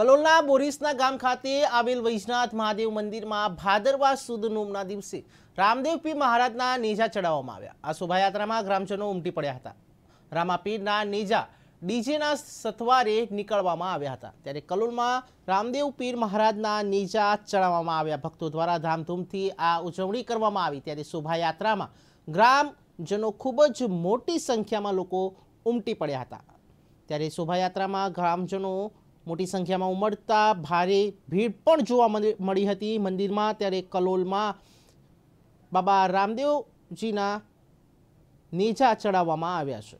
કલોલના બોરીસના ગામ ખાતે આવેલ વૈજનાથ મહાદેવ મંદિરમાં ભાદરવા સુદ નોમના દિવસે રામદેવ પી મહારાજના નેજા ચડાવવામાં આવ્યા આ શોભાયાત્રામાં ગ્રામજનો ઉમટી પડ્યા હતા રામાપીરના નેજા ડીજેના સથવારે નીકળવામાં આવ્યા હતા ત્યારે કલોલમાં રામદેવ પીર મહારાજના નેજા ચડાવવામાં આવ્યા ભક્તો દ્વારા ધામધૂમથી આ ઉજવણી કરવામાં આવી ત્યારે શોભાયાત્રામાં ગ્રામજનો ખૂબ જ મોટી સંખ્યામાં લોકો ઉમટી પડ્યા હતા ત્યારે શોભાયાત્રામાં ગ્રામજનો મોટી સંખ્યામાં ઉમડતા ભારે ભીડ પણ જોવા મળી હતી મંદિરમાં ત્યારે કલોલમાં બાબા રામદેવજીના નેજા ચડાવવામાં આવ્યા છે